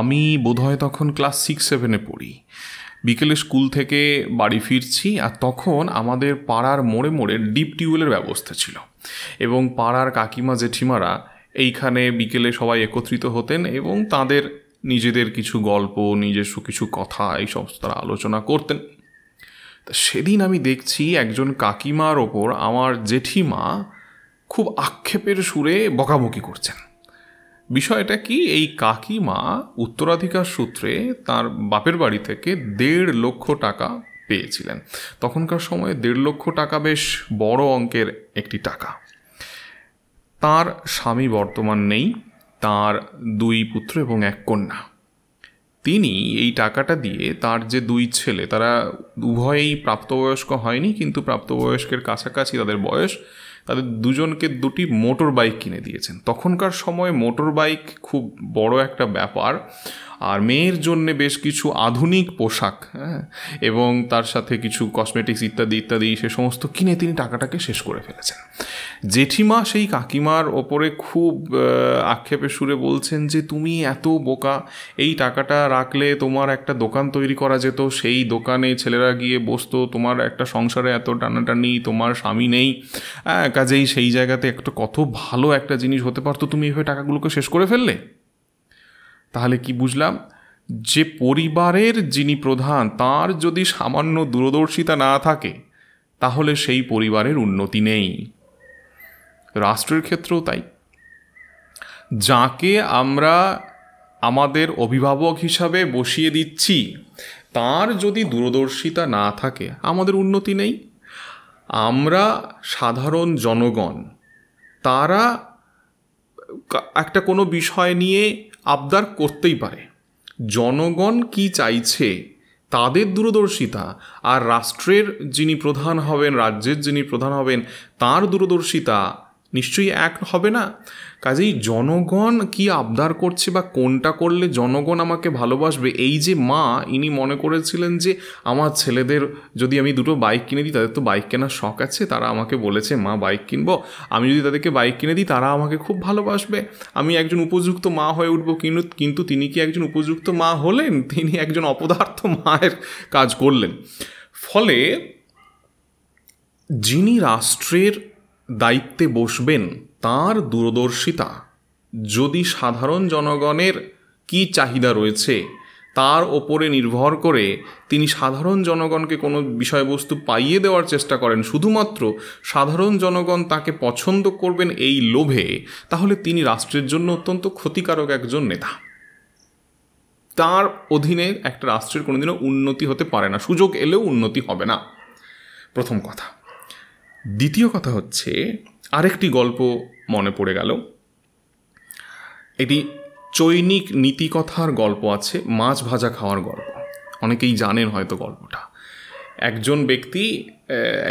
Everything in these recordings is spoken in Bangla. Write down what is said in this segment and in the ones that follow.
আমি বোধহয় তখন ক্লাস সিক্স সেভেনে পড়ি বিকেলে স্কুল থেকে বাড়ি ফিরছি আর তখন আমাদের পাড়ার মোড়ে মোড়ে ডিপ টিউবওয়েলের ব্যবস্থা ছিল এবং পাড়ার কাকিমা জেঠিমারা এইখানে বিকেলে সবাই একত্রিত হতেন এবং তাদের নিজেদের কিছু গল্প নিজস্ব কিছু কথা এই সমস্ত তারা আলোচনা করতেন সেদিন আমি দেখছি একজন কাকিমার ওপর আমার জেঠিমা খুব আক্ষেপের সুরে বকাবকি করছেন বিষয়টা কি এই কাকিমা উত্তরাধিকার সূত্রে তার বাপের বাড়ি থেকে দেড় লক্ষ টাকা পেয়েছিলেন তখনকার সময়ে দেড় লক্ষ টাকা বেশ বড় অঙ্কের একটি টাকা তার স্বামী বর্তমান নেই তার দুই পুত্র এবং এক কন্যা তিনি এই টাকাটা দিয়ে তার যে দুই ছেলে তারা উভয়েই প্রাপ্তবয়স্ক হয়নি কিন্তু প্রাপ্তবয়স্কের কাছাকাছি তাদের বয়স তাদের দুজনকে দুটি মোটর বাইক কিনে দিয়েছেন তখনকার সময় মোটর বাইক খুব বড় একটা ব্যাপার আর মেয়ের জন্য বেশ কিছু আধুনিক পোশাক হ্যাঁ এবং তার সাথে কিছু কসমেটিক্স ইত্যাদি ইত্যাদি সে সমস্ত কিনে তিনি টাকাটাকে শেষ করে ফেলেছেন জেঠিমা সেই কাকিমার ওপরে খুব আক্ষেপে সুরে বলছেন যে তুমি এত বোকা এই টাকাটা রাখলে তোমার একটা দোকান তৈরি করা যেত সেই দোকানে ছেলেরা গিয়ে বসতো তোমার একটা সংসারে এত টানাটানি তোমার স্বামী নেই কাজেই সেই জায়গাতে একটা কত ভালো একটা জিনিস হতে পারতো তুমি এভাবে টাকাগুলোকে শেষ করে ফেললে তাহলে কি বুঝলাম যে পরিবারের যিনি প্রধান তার যদি সামান্য দূরদর্শিতা না থাকে তাহলে সেই পরিবারের উন্নতি নেই রাষ্ট্রের ক্ষেত্রেও তাই যাকে আমরা আমাদের অভিভাবক হিসাবে বসিয়ে দিচ্ছি তার যদি দূরদর্শিতা না থাকে আমাদের উন্নতি নেই আমরা সাধারণ জনগণ তারা একটা কোনো বিষয় নিয়ে আবদার করতেই পারে জনগণ কি চাইছে তাদের দূরদর্শিতা আর রাষ্ট্রের যিনি প্রধান হবেন রাজ্যের যিনি প্রধান হবেন তার দূরদর্শিতা নিশ্চয়ই এক হবে না কাজেই জনগণ কি আবদার করছে বা কোনটা করলে জনগণ আমাকে ভালোবাসবে এই যে মা ইনি মনে করেছিলেন যে আমার ছেলেদের যদি আমি দুটো বাইক কিনে দিই তাদের তো বাইক কেনার শখ আছে তারা আমাকে বলেছে মা বাইক কিনবো আমি যদি তাদেরকে বাইক কিনে দিই তারা আমাকে খুব ভালোবাসবে আমি একজন উপযুক্ত মা হয়ে উঠব কিন্তু কিন্তু তিনি কি একজন উপযুক্ত মা হলেন তিনি একজন অপদার্থ মায়ের কাজ করলেন ফলে যিনি রাষ্ট্রের দায়িত্বে বসবেন তার দূরদর্শিতা যদি সাধারণ জনগণের কি চাহিদা রয়েছে তার ওপরে নির্ভর করে তিনি সাধারণ জনগণকে কোনো বিষয়বস্তু পাইয়ে দেওয়ার চেষ্টা করেন শুধুমাত্র সাধারণ জনগণ তাকে পছন্দ করবেন এই লোভে তাহলে তিনি রাষ্ট্রের জন্য অত্যন্ত ক্ষতিকারক একজন নেতা তার অধীনে একটা রাষ্ট্রের কোনোদিনও উন্নতি হতে পারে না সুযোগ এলেও উন্নতি হবে না প্রথম কথা দ্বিতীয় কথা হচ্ছে আরেকটি গল্প মনে পড়ে গেল এটি চৈনিক নীতিকথার গল্প আছে মাছ ভাজা খাওয়ার গল্প অনেকেই জানেন হয়তো গল্পটা একজন ব্যক্তি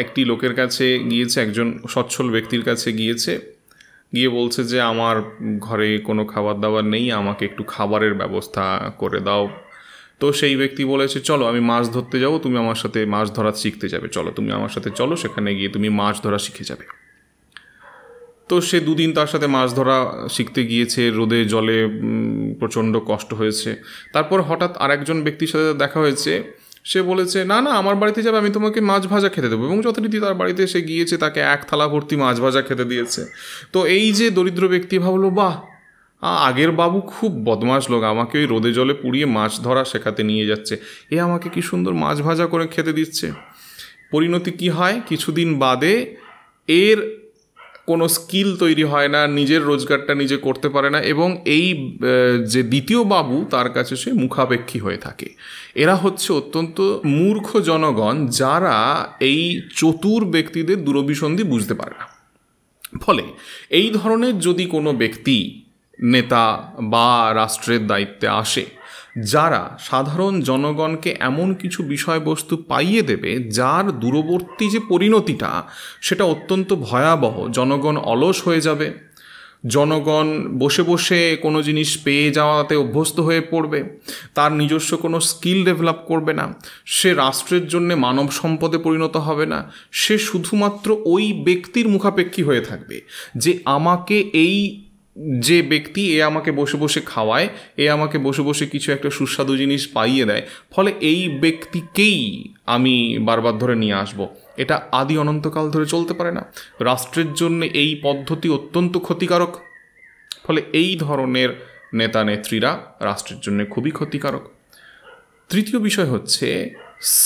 একটি লোকের কাছে গিয়েছে একজন সচ্ছল ব্যক্তির কাছে গিয়েছে গিয়ে বলছে যে আমার ঘরে কোনো খাবার দাবার নেই আমাকে একটু খাবারের ব্যবস্থা করে দাও তো সেই ব্যক্তি বলেছে চলো আমি মাছ ধরতে যাবো তুমি আমার সাথে মাছ ধরা শিখতে যাবে চলো তুমি আমার সাথে চলো সেখানে গিয়ে তুমি মাছ ধরা শিখে যাবে তো সে দুদিন তার সাথে মাছ ধরা শিখতে গিয়েছে রোদে জলে প্রচণ্ড কষ্ট হয়েছে তারপর হঠাৎ আরেকজন ব্যক্তির সাথে দেখা হয়েছে সে বলেছে না না আমার বাড়িতে যাবে আমি তোমাকে মাছ ভাজা খেতে দেবো এবং যথারীতি তার বাড়িতে সে গিয়েছে তাকে এক থালা ভর্তি মাছ ভাজা খেতে দিয়েছে তো এই যে দরিদ্র ব্যক্তি ভাবলো বাহ আগের বাবু খুব বদমাস লোক আমাকে ওই রোদে জলে পুড়িয়ে মাছ ধরা শেখাতে নিয়ে যাচ্ছে এ আমাকে কি সুন্দর মাছ ভাজা করে খেতে দিচ্ছে পরিণতি কি হয় কিছুদিন বাদে এর কোনো স্কিল তৈরি হয় না নিজের রোজগারটা নিজে করতে পারে না এবং এই যে দ্বিতীয় বাবু তার কাছে সে মুখাপেক্ষী হয়ে থাকে এরা হচ্ছে অত্যন্ত মূর্খ জনগণ যারা এই চতুর ব্যক্তিদের দূরভিসন্ধি বুঝতে পারে না ফলে এই ধরনের যদি কোনো ব্যক্তি নেতা বা রাষ্ট্রের দায়িত্বে আসে যারা সাধারণ জনগণকে এমন কিছু বিষয়বস্তু পাইয়ে দেবে যার দূরবর্তী যে পরিণতিটা সেটা অত্যন্ত ভয়াবহ জনগণ অলস হয়ে যাবে জনগণ বসে বসে কোনো জিনিস পেয়ে যাওয়াতে অভ্যস্ত হয়ে পড়বে তার নিজস্ব কোনো স্কিল ডেভেলপ করবে না সে রাষ্ট্রের জন্য মানব সম্পদে পরিণত হবে না সে শুধুমাত্র ওই ব্যক্তির মুখাপেক্ষী হয়ে থাকবে যে আমাকে এই যে ব্যক্তি এ আমাকে বসে বসে খাওয়ায় এ আমাকে বসে বসে কিছু একটা সুস্বাদু জিনিস পাইয়ে দেয় ফলে এই ব্যক্তিকেই আমি বারবার ধরে নিয়ে আসব। এটা আদি অনন্তকাল ধরে চলতে পারে না রাষ্ট্রের জন্য এই পদ্ধতি অত্যন্ত ক্ষতিকারক ফলে এই ধরনের নেতা নেত্রীরা রাষ্ট্রের জন্য খুবই ক্ষতিকারক তৃতীয় বিষয় হচ্ছে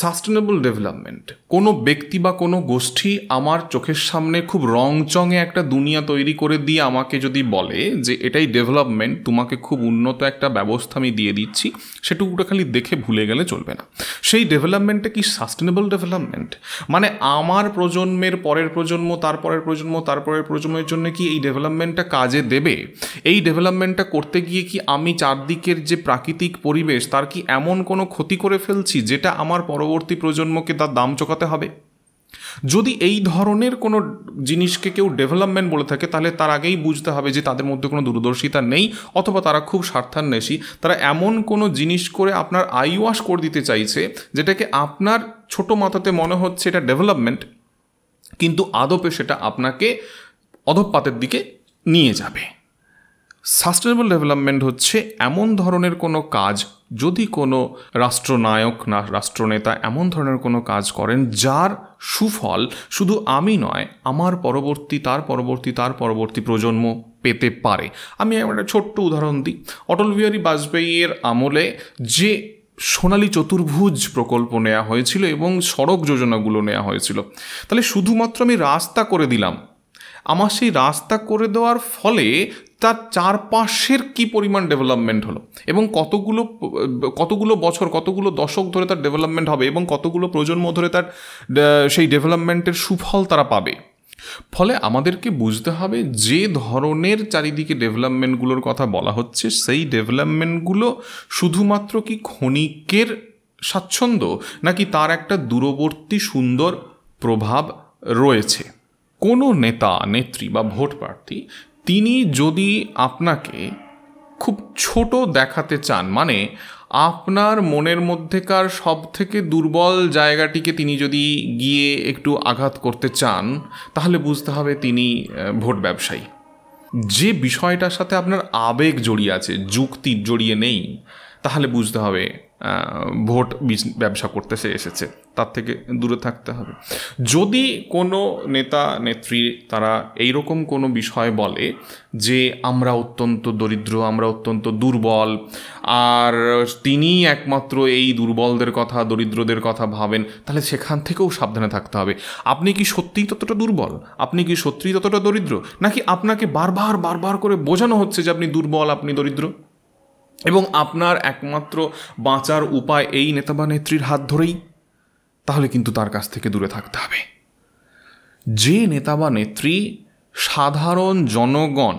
সাস্টেনেবল ডেভেলপমেন্ট কোনো ব্যক্তি বা কোনো গোষ্ঠী আমার চোখের সামনে খুব রংচঙে একটা দুনিয়া তৈরি করে দিয়ে আমাকে যদি বলে যে এটাই ডেভেলপমেন্ট তোমাকে খুব উন্নত একটা ব্যবস্থা আমি দিয়ে দিচ্ছি সেটুকুটা খালি দেখে ভুলে গেলে চলবে না সেই ডেভেলপমেন্টটা কি সাস্টেনেবল ডেভেলপমেন্ট মানে আমার প্রজন্মের পরের প্রজন্ম তারপরের প্রজন্ম তারপরের প্রজন্মের জন্য কি এই ডেভেলপমেন্টটা কাজে দেবে এই ডেভেলপমেন্টটা করতে গিয়ে কি আমি চারদিকের যে প্রাকৃতিক পরিবেশ তার কি এমন কোনো ক্ষতি করে ফেলছি যেটা আমার পরবর্তী প্রজন্মকে তার দাম চোকাতে হবে যদি এই ধরনের কোনো জিনিসকে কেউ ডেভেলপমেন্ট বলে থাকে তাহলে তার আগেই বুঝতে হবে যে তাদের মধ্যে কোনো দূরদর্শিতা নেই অথবা তারা খুব স্বার্থান্বেষী তারা এমন কোনো জিনিস করে আপনার আই ওয়াশ করে দিতে চাইছে যেটাকে আপনার ছোট মাথাতে মনে হচ্ছে এটা ডেভেলপমেন্ট কিন্তু আদপে সেটা আপনাকে অধপাতের দিকে নিয়ে যাবে সাস্টেনেবল ডেভেলপমেন্ট হচ্ছে এমন ধরনের কোনো কাজ যদি কোনো রাষ্ট্রনায়ক না রাষ্ট্রনেতা এমন ধরনের কোনো কাজ করেন যার সুফল শুধু আমি নয় আমার পরবর্তী তার পরবর্তী তার পরবর্তী প্রজন্ম পেতে পারে আমি একটা ছোট্ট উদাহরণ দিই অটল বিহারী বাজপেয়ীর আমলে যে সোনালী চতুর্ভুজ প্রকল্প নেওয়া হয়েছিল এবং সড়ক যোজনাগুলো নেওয়া হয়েছিল তাহলে শুধুমাত্র আমি রাস্তা করে দিলাম আমার সেই রাস্তা করে দেওয়ার ফলে তার চারপাশের কি পরিমাণ ডেভেলপমেন্ট হলো এবং কতগুলো কতগুলো বছর কতগুলো দশক ধরে তার ডেভেলপমেন্ট হবে এবং কতগুলো প্রজন্ম ধরে তার সেই ডেভেলপমেন্টের সুফল তারা পাবে ফলে আমাদেরকে বুঝতে হবে যে ধরনের চারিদিকে ডেভেলপমেন্টগুলোর কথা বলা হচ্ছে সেই ডেভেলপমেন্টগুলো শুধুমাত্র কি ক্ষণিকের স্বাচ্ছন্দ্য নাকি তার একটা দূরবর্তী সুন্দর প্রভাব রয়েছে কোনো নেতা নেত্রী বা ভোট প্রার্থী তিনি যদি আপনাকে খুব ছোট দেখাতে চান মানে আপনার মনের মধ্যেকার সব থেকে দুর্বল জায়গাটিকে তিনি যদি গিয়ে একটু আঘাত করতে চান তাহলে বুঝতে হবে তিনি ভোট ব্যবসায়ী যে বিষয়টার সাথে আপনার আবেগ জড়িয়ে আছে যুক্তি জড়িয়ে নেই তাহলে বুঝতে হবে ভোট ব্যবসা করতে সে এসেছে তার থেকে দূরে থাকতে হবে যদি কোনো নেতা নেত্রী তারা এইরকম কোনো বিষয় বলে যে আমরা অত্যন্ত দরিদ্র আমরা অত্যন্ত দুর্বল আর তিনি একমাত্র এই দুর্বলদের কথা দরিদ্রদের কথা ভাবেন তাহলে সেখান থেকেও সাবধানে থাকতে হবে আপনি কি সত্যিই ততটা দুর্বল আপনি কি সত্যিই ততটা দরিদ্র নাকি আপনাকে বারবার বারবার করে বোঝানো হচ্ছে যে আপনি দুর্বল আপনি দরিদ্র এবং আপনার একমাত্র বাঁচার উপায় এই নেতা বা নেত্রীর হাত ধরেই তাহলে কিন্তু তার কাছ থেকে দূরে থাকতে হবে যে নেতা বা নেত্রী সাধারণ জনগণ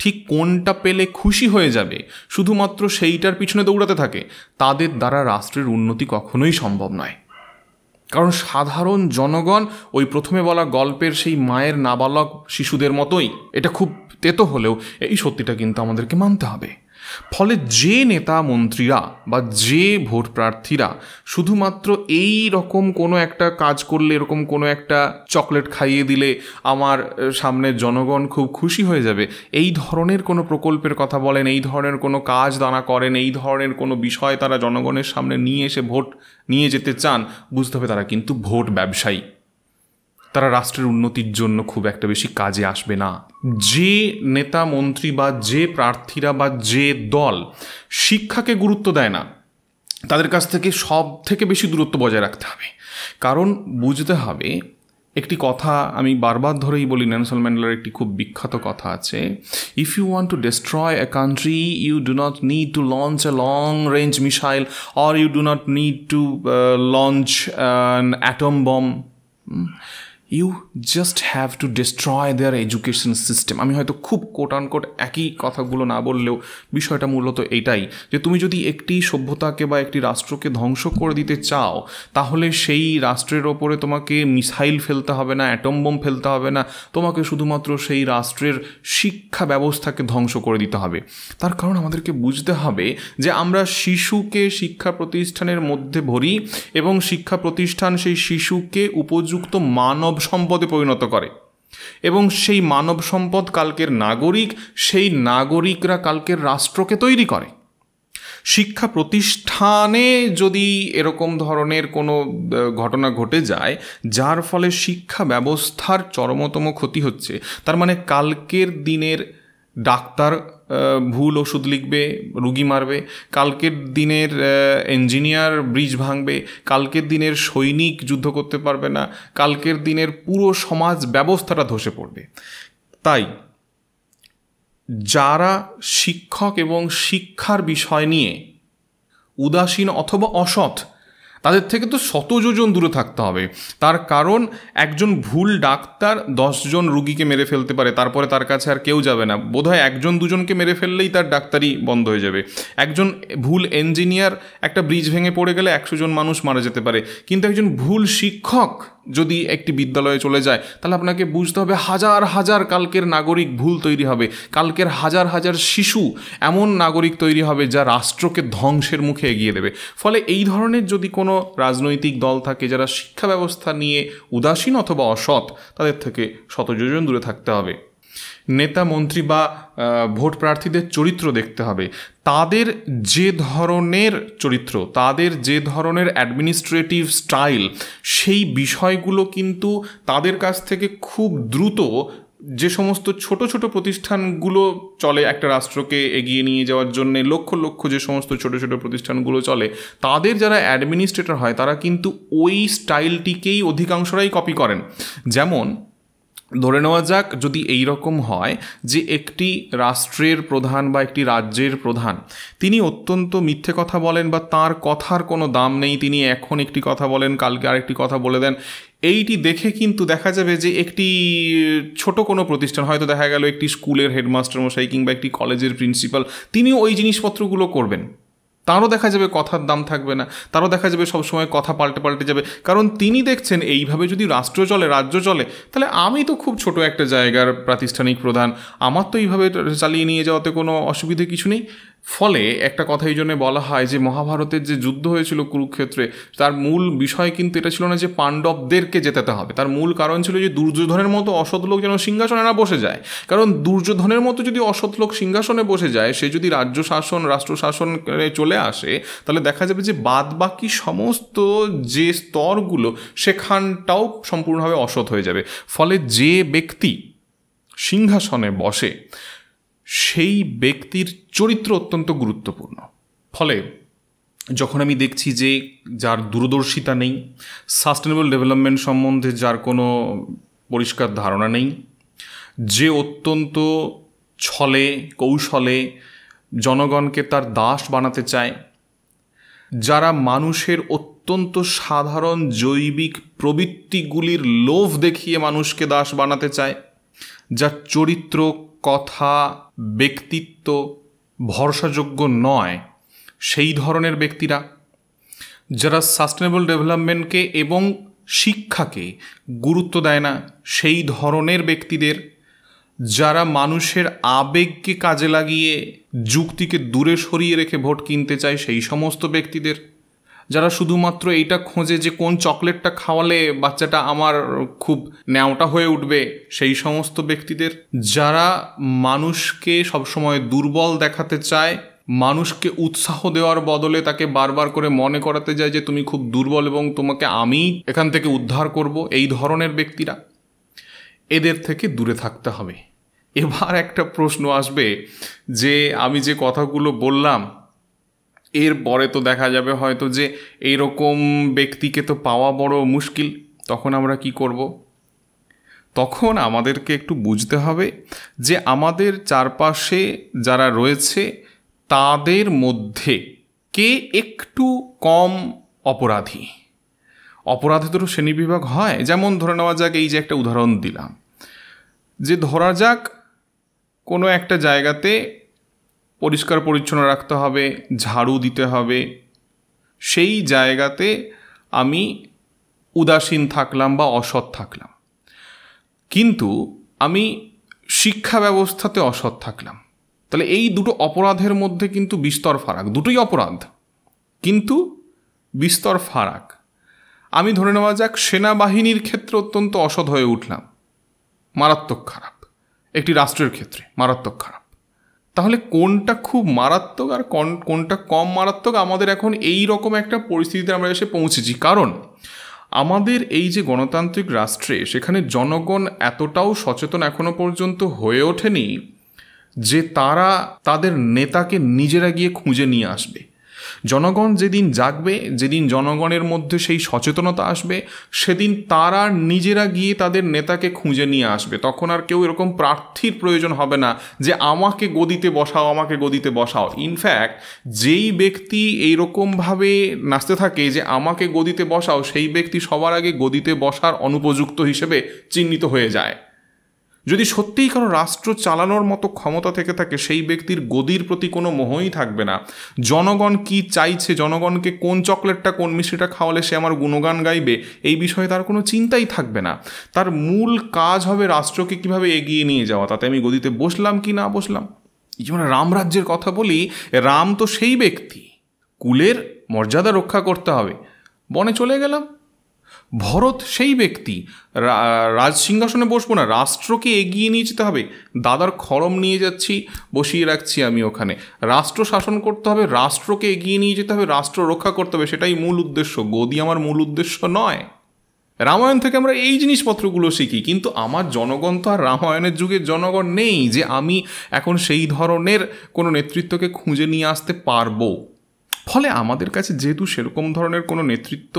ঠিক কোনটা পেলে খুশি হয়ে যাবে শুধুমাত্র সেইটার পিছনে দৌড়াতে থাকে তাদের দ্বারা রাষ্ট্রের উন্নতি কখনোই সম্ভব নয় কারণ সাধারণ জনগণ ওই প্রথমে বলা গল্পের সেই মায়ের নাবালক শিশুদের মতোই এটা খুব তেতো হলেও এই সত্যিটা কিন্তু আমাদেরকে মানতে হবে ফলে যে নেতা মন্ত্রীরা বা যে ভোট প্রার্থীরা শুধুমাত্র এই রকম কোনো একটা কাজ করলে এরকম কোনো একটা চকলেট খাইয়ে দিলে আমার সামনে জনগণ খুব খুশি হয়ে যাবে এই ধরনের কোনো প্রকল্পের কথা বলেন এই ধরনের কোনো কাজ দানা করেন এই ধরনের কোনো বিষয় তারা জনগণের সামনে নিয়ে এসে ভোট নিয়ে যেতে চান বুঝতে হবে তারা কিন্তু ভোট ব্যবসায়ী তারা রাষ্ট্রের উন্নতির জন্য খুব একটা বেশি কাজে আসবে না যে নেতা মন্ত্রী বা যে প্রার্থীরা বা যে দল শিক্ষাকে গুরুত্ব দেয় না তাদের কাছ থেকে সব থেকে বেশি দূরত্ব বজায় রাখতে হবে কারণ বুঝতে হবে একটি কথা আমি বারবার ধরেই বলি নেলসন ম্যান্ডেলার একটি খুব বিখ্যাত কথা আছে if you want to destroy a country you do not need to launch a long range missile or you do not need to launch an atom bomb you just have to destroy their education system আমি হয়তো খুব কোট আনকোট একই কথাগুলো না বললেও বিষয়টা মূলত এটাই যে তুমি যদি একটি সভ্যতাকে বা একটি রাষ্ট্রকে ধ্বংস করে দিতে চাও তাহলে সেই রাষ্ট্রের ওপরে তোমাকে মিসাইল ফেলতে হবে না অ্যাটম বোম ফেলতে হবে না তোমাকে শুধুমাত্র সেই রাষ্ট্রের শিক্ষা ব্যবস্থাকে ধ্বংস করে দিতে হবে তার কারণ আমাদেরকে বুঝতে হবে যে আমরা শিশুকে শিক্ষা প্রতিষ্ঠানের মধ্যে ভরি এবং শিক্ষা প্রতিষ্ঠান সেই শিশুকে উপযুক্ত মানব সম্পদে পরিণত করে এবং সেই মানব সম্পদ কালকের নাগরিক সেই নাগরিকরা কালকের রাষ্ট্রকে তৈরি করে শিক্ষা প্রতিষ্ঠানে যদি এরকম ধরনের কোনো ঘটনা ঘটে যায় যার ফলে শিক্ষা ব্যবস্থার চরমতম ক্ষতি হচ্ছে তার মানে কালকের দিনের ডাক্তার ভুল ওষুধ লিখবে রুগী মারবে কালকের দিনের ইঞ্জিনিয়ার ব্রিজ ভাঙবে কালকের দিনের সৈনিক যুদ্ধ করতে পারবে না কালকের দিনের পুরো সমাজ ব্যবস্থাটা ধসে পড়বে তাই যারা শিক্ষক এবং শিক্ষার বিষয় নিয়ে উদাসীন অথবা অসৎ তাদের থেকে তো শত যোজন দূরে থাকতে হবে তার কারণ একজন ভুল ডাক্তার দশজন রুগীকে মেরে ফেলতে পারে তারপরে তার কাছে আর কেউ যাবে না বোধহয় একজন দুজনকে মেরে ফেললেই তার ডাক্তারি বন্ধ হয়ে যাবে একজন ভুল ইঞ্জিনিয়ার একটা ব্রিজ ভেঙে পড়ে গেলে একশো জন মানুষ মারা যেতে পারে কিন্তু একজন ভুল শিক্ষক যদি একটি বিদ্যালয়ে চলে যায় তাহলে আপনাকে বুঝতে হবে হাজার হাজার কালকের নাগরিক ভুল তৈরি হবে কালকের হাজার হাজার শিশু এমন নাগরিক তৈরি হবে যা রাষ্ট্রকে ধ্বংসের মুখে এগিয়ে দেবে ফলে এই ধরনের যদি কোনো রাজনৈতিক দল থাকে যারা শিক্ষা ব্যবস্থা নিয়ে উদাসীন অথবা অসৎ তাদের থেকে শতযোজন দূরে থাকতে হবে নেতা মন্ত্রী বা ভোট প্রার্থীদের চরিত্র দেখতে হবে তাদের যে ধরনের চরিত্র তাদের যে ধরনের অ্যাডমিনিস্ট্রেটিভ স্টাইল সেই বিষয়গুলো কিন্তু তাদের কাছ থেকে খুব দ্রুত যে সমস্ত ছোট ছোট প্রতিষ্ঠানগুলো চলে একটা রাষ্ট্রকে এগিয়ে নিয়ে যাওয়ার জন্য লক্ষ লক্ষ যে সমস্ত ছোট ছোট প্রতিষ্ঠানগুলো চলে তাদের যারা অ্যাডমিনিস্ট্রেটর হয় তারা কিন্তু ওই স্টাইলটিকেই অধিকাংশরাই কপি করেন যেমন ধরে নেওয়া যাক যদি এই রকম হয় যে একটি রাষ্ট্রের প্রধান বা একটি রাজ্যের প্রধান তিনি অত্যন্ত মিথ্যে কথা বলেন বা তার কথার কোনো দাম নেই তিনি এখন একটি কথা বলেন কালকে আরেকটি কথা বলে দেন এইটি দেখে কিন্তু দেখা যাবে যে একটি ছোট কোনো প্রতিষ্ঠান হয়তো দেখা গেল একটি স্কুলের হেডমাস্টার মশাই কিংবা একটি কলেজের প্রিন্সিপাল তিনিও ওই জিনিসপত্রগুলো করবেন তারও দেখা যাবে কথার দাম থাকবে না তারও দেখা যাবে সব সময় কথা পাল্টে পাল্টে যাবে কারণ তিনি দেখছেন এইভাবে যদি রাষ্ট্র চলে রাজ্য চলে তাহলে আমি তো খুব ছোট একটা জায়গার প্রাতিষ্ঠানিক প্রধান আমার তো এইভাবে চালিয়ে নিয়ে যাওয়াতে কোনো অসুবিধে কিছু নেই ফলে একটা কথা এই জন্য বলা হয় যে মহাভারতের যে যুদ্ধ হয়েছিল কুরুক্ষেত্রে তার মূল বিষয় কিন্তু এটা ছিল না যে পাণ্ডবদেরকে যেতে হবে তার মূল কারণ ছিল যে দুর্যোধনের মতো অসৎ লোক যেন সিংহাসনে না বসে যায় কারণ দুর্যোধনের মতো যদি অসৎ লোক সিংহাসনে বসে যায় সে যদি রাজ্য শাসন রাষ্ট্র শাসন চলে আসে তাহলে দেখা যাবে যে বাদ বাকি সমস্ত যে স্তরগুলো সেখানটাও সম্পূর্ণভাবে অসৎ হয়ে যাবে ফলে যে ব্যক্তি সিংহাসনে বসে সেই ব্যক্তির চরিত্র অত্যন্ত গুরুত্বপূর্ণ ফলে যখন আমি দেখছি যে যার দূরদর্শিতা নেই সাস্টেনেবল ডেভেলপমেন্ট সম্বন্ধে যার কোনো পরিষ্কার ধারণা নেই যে অত্যন্ত ছলে কৌশলে জনগণকে তার দাস বানাতে চায় যারা মানুষের অত্যন্ত সাধারণ জৈবিক প্রবৃত্তিগুলির লোভ দেখিয়ে মানুষকে দাস বানাতে চায় যার চরিত্র কথা ব্যক্তিত্ব ভরসাযোগ্য নয় সেই ধরনের ব্যক্তিরা যারা সাস্টেনেবল ডেভেলপমেন্টকে এবং শিক্ষাকে গুরুত্ব দেয় না সেই ধরনের ব্যক্তিদের যারা মানুষের আবেগকে কাজে লাগিয়ে যুক্তিকে দূরে সরিয়ে রেখে ভোট কিনতে চায় সেই সমস্ত ব্যক্তিদের যারা শুধুমাত্র এইটা খোঁজে যে কোন চকলেটটা খাওয়ালে বাচ্চাটা আমার খুব ন্যাওটা হয়ে উঠবে সেই সমস্ত ব্যক্তিদের যারা মানুষকে সবসময় দুর্বল দেখাতে চায় মানুষকে উৎসাহ দেওয়ার বদলে তাকে বারবার করে মনে করাতে যায় যে তুমি খুব দুর্বল এবং তোমাকে আমি এখান থেকে উদ্ধার করব এই ধরনের ব্যক্তিরা এদের থেকে দূরে থাকতে হবে এবার একটা প্রশ্ন আসবে যে আমি যে কথাগুলো বললাম এরপরে তো দেখা যাবে হয়তো যে রকম ব্যক্তিকে তো পাওয়া বড় মুশকিল তখন আমরা কি করব। তখন আমাদেরকে একটু বুঝতে হবে যে আমাদের চারপাশে যারা রয়েছে তাদের মধ্যে কে একটু কম অপরাধী অপরাধে তো শ্রেণীবিভাগ হয় যেমন ধরে নেওয়া যাক এই যে একটা উদাহরণ দিলাম যে ধরা যাক কোনো একটা জায়গাতে পরিষ্কার পরিচ্ছন্ন রাখতে হবে ঝাড়ু দিতে হবে সেই জায়গাতে আমি উদাসীন থাকলাম বা অসৎ থাকলাম কিন্তু আমি শিক্ষা ব্যবস্থাতে অসৎ থাকলাম তাহলে এই দুটো অপরাধের মধ্যে কিন্তু বিস্তর ফারাক দুটোই অপরাধ কিন্তু বিস্তর ফারাক আমি ধরে নেওয়া যাক সেনাবাহিনীর ক্ষেত্রে অত্যন্ত অসৎ হয়ে উঠলাম মারাত্মক খারাপ একটি রাষ্ট্রের ক্ষেত্রে মারাত্মক খারাপ তাহলে কোনটা খুব মারাত্মক আর কোনটা কম মারাত্মক আমাদের এখন এই রকম একটা পরিস্থিতিতে আমরা এসে পৌঁছেছি কারণ আমাদের এই যে গণতান্ত্রিক রাষ্ট্রে সেখানে জনগণ এতটাও সচেতন এখনও পর্যন্ত হয়ে ওঠেনি যে তারা তাদের নেতাকে নিজেরা গিয়ে খুঁজে নিয়ে আসবে জনগণ যেদিন জাগবে যেদিন জনগণের মধ্যে সেই সচেতনতা আসবে সেদিন তারা নিজেরা গিয়ে তাদের নেতাকে খুঁজে নিয়ে আসবে তখন আর কেউ এরকম প্রার্থীর প্রয়োজন হবে না যে আমাকে গদিতে বসাও আমাকে গদিতে বসাও ইনফ্যাক্ট যেই ব্যক্তি এইরকমভাবে নাচতে থাকে যে আমাকে গদিতে বসাও সেই ব্যক্তি সবার আগে গদিতে বসার অনুপযুক্ত হিসেবে চিহ্নিত হয়ে যায় যদি সত্যিই কোনো রাষ্ট্র চালানোর মতো ক্ষমতা থেকে থাকে সেই ব্যক্তির গদির প্রতি কোনো মোহই থাকবে না জনগণ কি চাইছে জনগণকে কোন চকলেটটা কোন মিষ্টিটা খাওয়ালে সে আমার গুণগান গাইবে এই বিষয়ে তার কোনো চিন্তাই থাকবে না তার মূল কাজ হবে রাষ্ট্রকে কিভাবে এগিয়ে নিয়ে যাওয়া তাতে আমি গদিতে বসলাম কি না বসলাম যেমন রামরাজ্যের কথা বলি রাম তো সেই ব্যক্তি কুলের মর্যাদা রক্ষা করতে হবে বনে চলে গেলাম ভরত সেই ব্যক্তি রাজ সিংহাসনে বসবো না রাষ্ট্রকে এগিয়ে নিয়ে যেতে হবে দাদার খড়ম নিয়ে যাচ্ছি বসিয়ে রাখছি আমি ওখানে রাষ্ট্র শাসন করতে হবে রাষ্ট্রকে এগিয়ে নিয়ে যেতে হবে রাষ্ট্র রক্ষা করতে হবে সেটাই মূল উদ্দেশ্য গদি আমার মূল উদ্দেশ্য নয় রামায়ণ থেকে আমরা এই জিনিসপত্রগুলো শিখি কিন্তু আমার জনগণ তো আর রামায়ণের যুগের জনগণ নেই যে আমি এখন সেই ধরনের কোনো নেতৃত্বকে খুঁজে নিয়ে আসতে পারবো ফলে আমাদের কাছে যেহেতু সেরকম ধরনের কোনো নেতৃত্ব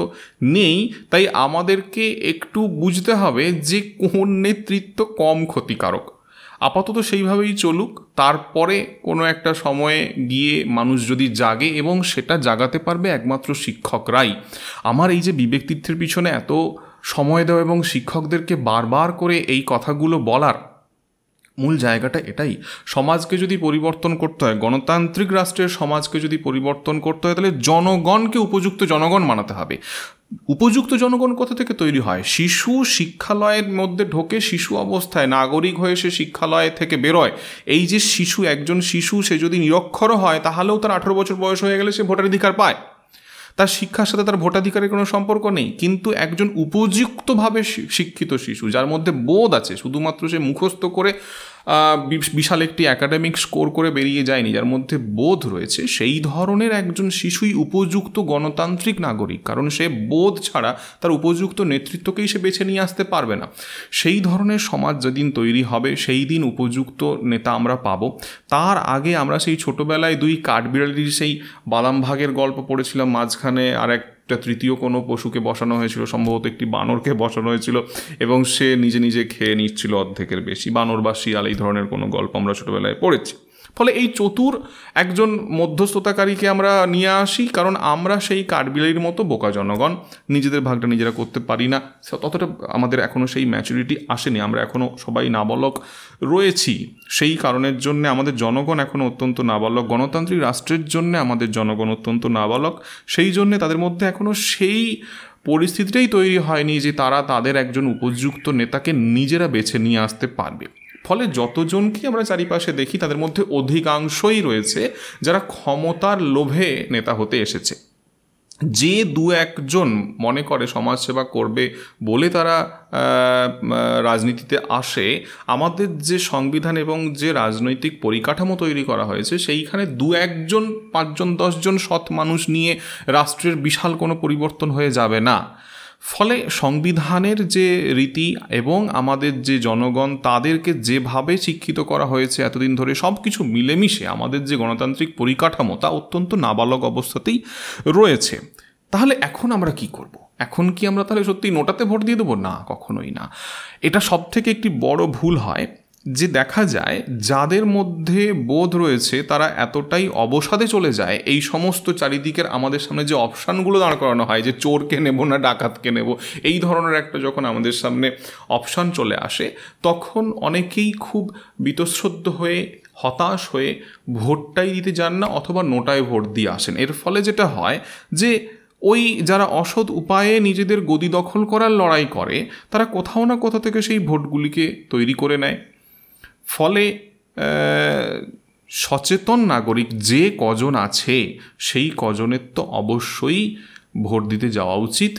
নেই তাই আমাদেরকে একটু বুঝতে হবে যে কোন নেতৃত্ব কম ক্ষতিকারক আপাতত সেইভাবেই চলুক তারপরে কোনো একটা সময়ে গিয়ে মানুষ যদি জাগে এবং সেটা জাগাতে পারবে একমাত্র শিক্ষকরাই আমার এই যে বিবেক তীর্থের পিছনে এত সময় দেওয়া এবং শিক্ষকদেরকে বারবার করে এই কথাগুলো বলার মূল জায়গাটা এটাই সমাজকে যদি পরিবর্তন করতে হয় গণতান্ত্রিক রাষ্ট্রের সমাজকে যদি পরিবর্তন করতে হয় তাহলে জনগণকে উপযুক্ত জনগণ মানাতে হবে উপযুক্ত জনগণ কোথা থেকে তৈরি হয় শিশু শিক্ষালয়ের মধ্যে ঢোকে শিশু অবস্থায় নাগরিক হয়ে সে শিক্ষালয় থেকে বেরোয় এই যে শিশু একজন শিশু সে যদি নিরক্ষর হয় তাহলেও তার আঠেরো বছর বয়স হয়ে গেলে সে ভোটাধিকার পায় তার শিক্ষার সাথে তার ভোটাধিকারের কোনো সম্পর্ক নেই কিন্তু একজন উপযুক্তভাবে শিক্ষিত শিশু যার মধ্যে বোধ আছে শুধুমাত্র সে মুখস্থ করে বিশাল একটি একাডেমিক স্কোর করে বেরিয়ে যায়নি যার মধ্যে বোধ রয়েছে সেই ধরনের একজন শিশুই উপযুক্ত গণতান্ত্রিক নাগরিক কারণ সে বোধ ছাড়া তার উপযুক্ত নেতৃত্বকেই সে বেছে নিয়ে আসতে পারবে না সেই ধরনের সমাজ যেদিন তৈরি হবে সেই দিন উপযুক্ত নেতা আমরা পাব তার আগে আমরা সেই ছোটোবেলায় দুই কাঠবিড়ালির সেই বালাম ভাগের গল্প পড়েছিলাম মাঝখানে আর এক একটা তৃতীয় কোনো পশুকে বসানো হয়েছিল সম্ভবত একটি বানরকে বসানো হয়েছিল এবং সে নিজে নিজে খেয়ে নিচ্ছিল অর্ধেকের বেশি বানর বা শিয়াল এই ধরনের কোনো গল্প আমরা ছোটোবেলায় পড়েছি ফলে এই চতুর একজন মধ্যস্থতাকারীকে আমরা নিয়ে আসি কারণ আমরা সেই কাঠবিলাইয়ের মতো বোকা জনগণ নিজেদের ভাগটা নিজেরা করতে পারি না ততটা আমাদের এখনও সেই ম্যাচুরিটি আসেনি আমরা এখনও সবাই নাবালক রয়েছি সেই কারণের জন্যে আমাদের জনগণ এখনও অত্যন্ত নাবালক গণতান্ত্রিক রাষ্ট্রের জন্য আমাদের জনগণ অত্যন্ত নাবালক সেই জন্যে তাদের মধ্যে এখনও সেই পরিস্থিতিটাই তৈরি হয়নি যে তারা তাদের একজন উপযুক্ত নেতাকে নিজেরা বেছে নিয়ে আসতে পারবে ফলে যতজনকে আমরা চারিপাশে দেখি তাদের মধ্যে অধিকাংশই রয়েছে যারা ক্ষমতার লোভে নেতা হতে এসেছে যে দু একজন মনে করে সমাজসেবা করবে বলে তারা রাজনীতিতে আসে আমাদের যে সংবিধান এবং যে রাজনৈতিক পরিকাঠামো তৈরি করা হয়েছে সেইখানে দু একজন পাঁচজন দশজন সৎ মানুষ নিয়ে রাষ্ট্রের বিশাল কোনো পরিবর্তন হয়ে যাবে না ফলে সংবিধানের যে রীতি এবং আমাদের যে জনগণ তাদেরকে যেভাবে শিক্ষিত করা হয়েছে এতদিন ধরে সব কিছু মিলেমিশে আমাদের যে গণতান্ত্রিক পরিকাঠামো তা অত্যন্ত নাবালক অবস্থাতেই রয়েছে তাহলে এখন আমরা কি করব। এখন কি আমরা তাহলে সত্যি নোটাতে ভোট দিয়ে দেবো না কখনোই না এটা সব থেকে একটি বড় ভুল হয় যে দেখা যায় যাদের মধ্যে বোধ রয়েছে তারা এতটাই অবসাদে চলে যায় এই সমস্ত চারিদিকের আমাদের সামনে যে অপশানগুলো দাঁড় করানো হয় যে চোরকে নেব না ডাকাতকে নেব এই ধরনের একটা যখন আমাদের সামনে অপশান চলে আসে তখন অনেকেই খুব বিতশ্রদ্ধ হয়ে হতাশ হয়ে ভোটটাই দিতে যান না অথবা নোটায় ভোট দিয়ে আসেন এর ফলে যেটা হয় যে ওই যারা অসৎ উপায়ে নিজেদের গদি দখল করার লড়াই করে তারা কোথাও না কোথাও থেকে সেই ভোটগুলিকে তৈরি করে নেয় ফলে সচেতন নাগরিক যে কজন আছে সেই কজনের তো অবশ্যই ভোট দিতে যাওয়া উচিত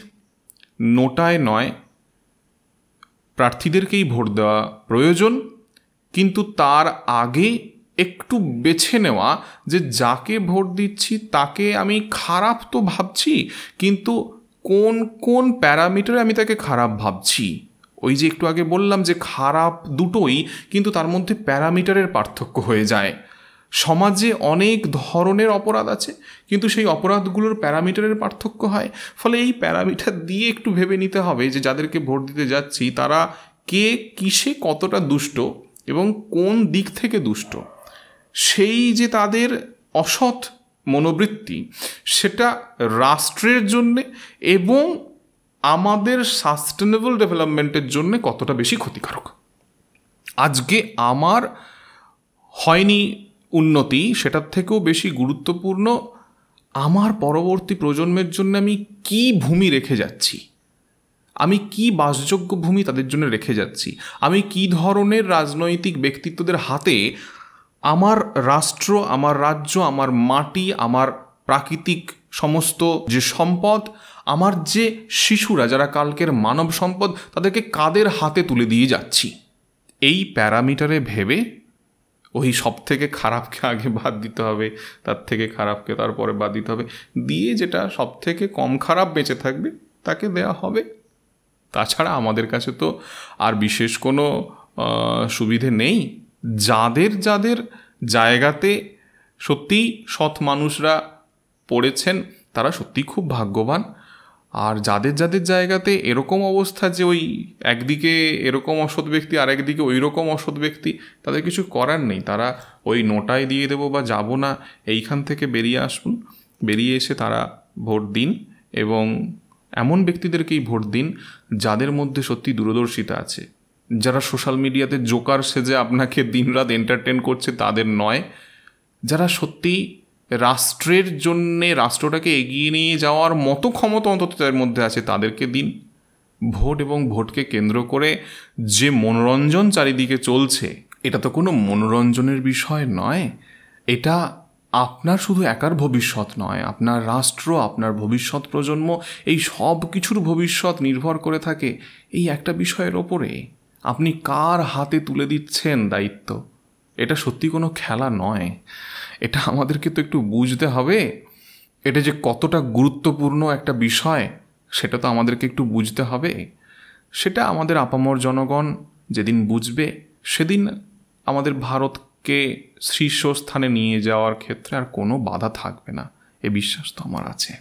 নোটায় নয় প্রার্থীদেরকেই ভোট দেওয়া প্রয়োজন কিন্তু তার আগে একটু বেছে নেওয়া যে যাকে ভোট দিচ্ছি তাকে আমি খারাপ তো ভাবছি কিন্তু কোন কোন প্যারামিটারে আমি তাকে খারাপ ভাবছি ওই যে একটু আগে বললাম যে খারাপ দুটোই কিন্তু তার মধ্যে প্যারামিটারের পার্থক্য হয়ে যায় সমাজে অনেক ধরনের অপরাধ আছে কিন্তু সেই অপরাধগুলোর প্যারামিটারের পার্থক্য হয় ফলে এই প্যারামিটার দিয়ে একটু ভেবে নিতে হবে যে যাদেরকে ভোট দিতে যাচ্ছি তারা কে কিসে কতটা দুষ্ট এবং কোন দিক থেকে দুষ্ট সেই যে তাদের অসৎ মনোবৃত্তি সেটা রাষ্ট্রের জন্যে এবং আমাদের সাস্টেনেবল ডেভেলপমেন্টের জন্য কতটা বেশি ক্ষতিকারক আজকে আমার হয়নি উন্নতি সেটার থেকেও বেশি গুরুত্বপূর্ণ আমার পরবর্তী প্রজন্মের জন্য আমি কি ভূমি রেখে যাচ্ছি আমি কি বাসযোগ্য ভূমি তাদের জন্য রেখে যাচ্ছি আমি কি ধরনের রাজনৈতিক ব্যক্তিত্বদের হাতে আমার রাষ্ট্র আমার রাজ্য আমার মাটি আমার প্রাকৃতিক সমস্ত যে সম্পদ আমার যে শিশুরা যারা কালকের মানব সম্পদ তাদেরকে কাদের হাতে তুলে দিয়ে যাচ্ছি এই প্যারামিটারে ভেবে ওই সব থেকে খারাপকে আগে বাদ দিতে হবে তার থেকে খারাপকে তারপরে বাদ দিতে হবে দিয়ে যেটা সব থেকে কম খারাপ বেঁচে থাকবে তাকে দেয়া হবে তাছাড়া আমাদের কাছে তো আর বিশেষ কোনো সুবিধে নেই যাদের যাদের জায়গাতে সত্যিই সৎ মানুষরা পড়েছেন তারা সত্যি খুব ভাগ্যবান আর যাদের যাদের জায়গাতে এরকম অবস্থা যে ওই একদিকে এরকম অসৎ ব্যক্তি আর একদিকে ওই রকম অসৎ ব্যক্তি তাদের কিছু করার নেই তারা ওই নোটায় দিয়ে দেবো বা যাব না এইখান থেকে বেরিয়ে আসুন বেরিয়ে এসে তারা ভোট দিন এবং এমন ব্যক্তিদেরকেই ভোট দিন যাদের মধ্যে সত্যি দূরদর্শিতা আছে যারা সোশ্যাল মিডিয়াতে জোকার সেজে আপনাকে দিনরাত এন্টারটেন করছে তাদের নয় যারা সত্যি রাষ্ট্রের জন্যে রাষ্ট্রটাকে এগিয়ে নিয়ে যাওয়ার মতো ক্ষমতা অন্তত তাদের মধ্যে আছে তাদেরকে দিন ভোট এবং ভোটকে কেন্দ্র করে যে মনোরঞ্জন চারিদিকে চলছে এটা তো কোনো মনোরঞ্জনের বিষয় নয় এটা আপনার শুধু একার ভবিষ্যৎ নয় আপনার রাষ্ট্র আপনার ভবিষ্যৎ প্রজন্ম এই সব কিছুর ভবিষ্যৎ নির্ভর করে থাকে এই একটা বিষয়ের ওপরে আপনি কার হাতে তুলে দিচ্ছেন দায়িত্ব এটা সত্যি কোনো খেলা নয় এটা আমাদেরকে তো একটু বুঝতে হবে এটা যে কতটা গুরুত্বপূর্ণ একটা বিষয় সেটা তো আমাদেরকে একটু বুঝতে হবে সেটা আমাদের আপামর জনগণ যেদিন বুঝবে সেদিন আমাদের ভারতকে শীর্ষস্থানে নিয়ে যাওয়ার ক্ষেত্রে আর কোনো বাধা থাকবে না এ বিশ্বাস তো আমার আছে